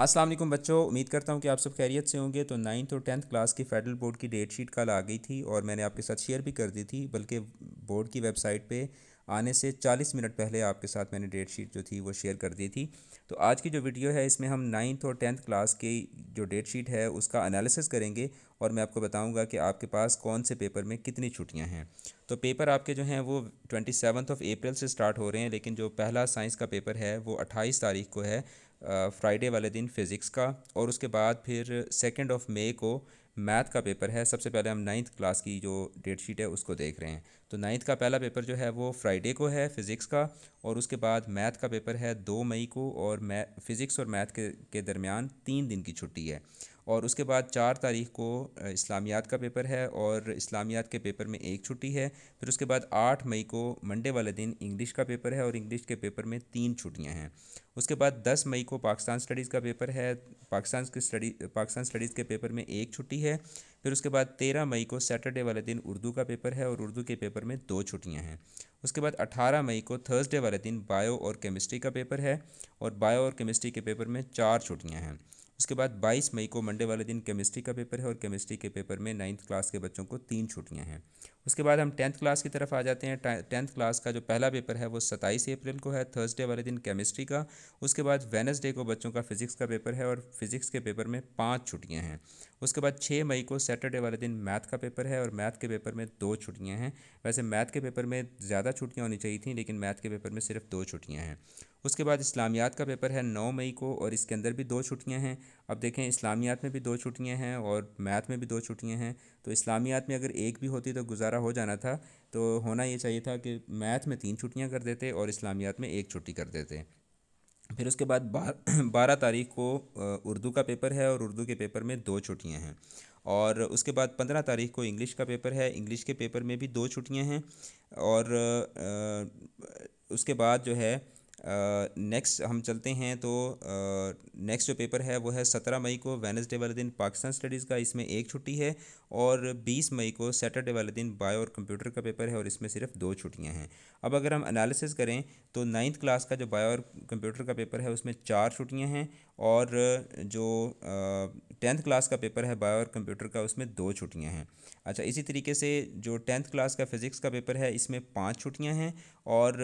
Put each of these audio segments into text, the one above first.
अस्सलाम वालेकुम बच्चों उम्मीद करता हूँ कि आप सब खैरियत से होंगे तो नाइन्थ और टेंथ क्लास की फेडरल बोर्ड की डेट शीट कल आ गई थी और मैंने आपके साथ शेयर भी कर दी थी बल्कि बोर्ड की वेबसाइट पे आने से 40 मिनट पहले आपके साथ मैंने डेट शीट जो थी वो शेयर कर दी थी तो आज की जो वीडियो है इसमें हम नाइन्थ और टेंथ क्लास की जो डेट शीट है उसका अनालिसिस करेंगे और मैं आपको बताऊंगा कि आपके पास कौन से पेपर में कितनी छुट्टियां हैं तो पेपर आपके जो हैं वो ट्वेंटी सेवन्थ ऑफ अप्रैल से स्टार्ट हो रहे हैं लेकिन जो पहला साइंस का पेपर है वो अट्ठाईस तारीख को है फ्राइडे वाले दिन फिज़िक्स का और उसके बाद फिर सेकेंड ऑफ मे को मैथ का पेपर है सबसे पहले हम नाइन्थ क्लास की जो डेट शीट है उसको देख रहे हैं तो नाइन्थ का पहला पेपर जो है वो फ्राइडे को है फिज़िक्स का और उसके बाद मैथ का पेपर है दो मई को और मै फिज़िक्स और मैथ के, के दरमियान तीन दिन की छुट्टी है और उसके बाद चार तारीख को इस्लामियात का पेपर है और इस्लामियात के पेपर में एक छुट्टी है फिर उसके बाद आठ मई को मंडे वाले दिन इंग्लिश का पेपर है और इंग्लिश के पेपर में तीन छुट्टियाँ हैं उसके बाद दस मई को पाकिस्तान स्टडीज़ का पेपर है पाकिस्तान के स्टडी पाकिस्तान स्टडीज़ के पेपर में एक छुट्टी है फिर उसके बाद तेरह मई को सैटरडे वाले दिन उर्दू का पेपर है और उर्दू के पेपर में दो छुट्टियाँ हैं उसके बाद अठारह मई को थर्सडे वाले दिन बायो और केमिस्ट्री का पेपर है और बायो और केमिस्ट्री के पेपर में चार छुट्टियाँ हैं उसके बाद 22 मई को मंडे वाले दिन केमिस्ट्री का पेपर है और केमिस्ट्री के पेपर में नाइन्थ क्लास के बच्चों को तीन छुट्टियाँ हैं उसके बाद हम टेंथ क्लास की तरफ आ जाते हैं टेंथ क्लास का जो पहला पेपर है वो सत्ताईस अप्रैल को है थर्सडे वाले दिन केमिस्ट्री का उसके बाद वेनसडे को बच्चों का फिजिक्स का पेपर है और फिजिक्स के पेपर में पाँच छुट्टियाँ हैं उसके बाद छः मई को सैटरडे वाले दिन मैथ का पेपर है और मैथ के पेपर में दो छुट्टियाँ हैं वैसे मैथ के पेपर में ज़्यादा छुट्टियाँ होनी चाहिए थी लेकिन मैथ के पेपर में सिर्फ दो छुट्टियाँ हैं उसके बाद इस्लामियात का पेपर है नौ मई को और इसके अंदर भी दो छुट्टियाँ हैं अब देखें इस्लामियात में भी दो छुट्टियाँ हैं और मैथ में भी दो छुट्टियाँ हैं तो इस्लामियात में अगर एक भी होती तो गुजारा हो जाना था तो होना ये चाहिए था कि मैथ में तीन छुट्टियाँ कर देते और इस्लामियात में एक छुट्टी कर देते फिर उसके बाद बारह तारीख को उर्दू का पेपर है और उर्दू के पेपर में दो छुट्टियाँ हैं और उसके बाद पंद्रह तारीख को इंग्लिश का पेपर है इंग्लिश के पेपर में भी दो छुट्टियाँ हैं और उसके बाद जो है नेक्स्ट हम चलते हैं तो नेक्स्ट जो पेपर है वो है सत्रह मई को वेनसडे वाले दिन पाकिस्तान स्टडीज़ का इसमें एक छुट्टी है और बीस मई को सैटरडे वाले दिन बायो और कंप्यूटर का पेपर है और इसमें सिर्फ दो छुट्टियां हैं अब अगर हम एनालिसिस करें तो नाइन्थ क्लास का जो बायो और कंप्यूटर का पेपर है उसमें चार छुट्टियाँ हैं और जो टेंथ क्लास का पेपर है बायो और कंप्यूटर का उसमें दो छुट्टियां हैं अच्छा इसी तरीके से जो टेंथ क्लास का फिज़िक्स का पेपर है इसमें पाँच छुट्टियां हैं और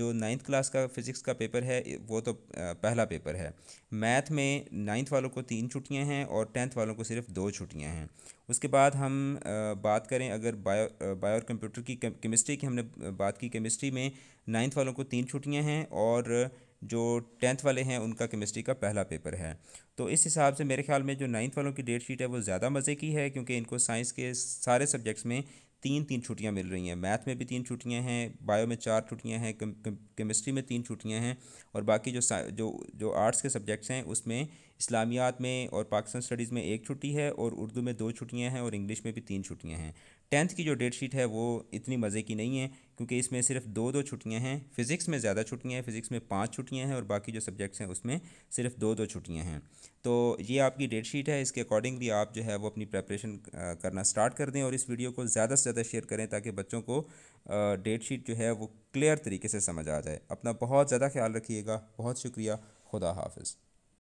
जो नाइन्थ क्लास का फिज़िक्स का पेपर है वो तो पहला पेपर है मैथ में नाइन्थ वालों को तीन छुट्टियाँ हैं और टेंथ वालों को सिर्फ दो छुट्टियाँ हैं उसके बाद हम बात करें अगर बायो बायो और कंप्यूटर की केमिस्ट्री की हमने बात की केमिस्ट्री में नाइन्थ वालों को तीन छुट्टियाँ हैं और जो टेंथ वाले हैं उनका केमिस्ट्री का पहला पेपर है तो इस हिसाब से मेरे ख्याल में जो नाइन्थ वालों की डेट शीट है वो ज़्यादा मज़े की है क्योंकि इनको साइंस के सारे सब्जेक्ट्स में तीन तीन छुट्टियां मिल रही हैं मैथ में भी तीन छुट्टियां हैं बायो में चार छुट्टियां हैं केमिस्ट्री में तीन छुट्टियां हैं और बाकी जो जो जो आर्ट्स के सब्जेक्ट्स हैं उसमें इस्लामियात में और पाकिस्तान स्टडीज़ में एक छुट्टी है और उर्दू में दो छुट्टियाँ हैं और इंग्लिश में भी तीन छुट्टियाँ हैं टेंथ की जो डेट शीट है वो इतनी मज़े की नहीं है क्योंकि इसमें सिर्फ दो दो छुट्टियां हैं फिज़िक्स में ज़्यादा छुट्टियां हैं फिज़िक्स में पांच छुट्टियां हैं और बाकी जो सब्जेक्ट्स हैं उसमें सिर्फ दो दो छुट्टियां हैं तो ये आपकी डेट शीट है इसके अकॉर्डिंगली आप जो है वो अपनी प्रेपरेशन करना स्टार्ट कर दें और इस वीडियो को ज़्यादा से ज़्यादा शेयर करें ताकि बच्चों को डेट शीट जो है वो क्लियर तरीके से समझ आ जाए अपना बहुत ज़्यादा ख्याल रखिएगा बहुत शुक्रिया खुदा हाफिज़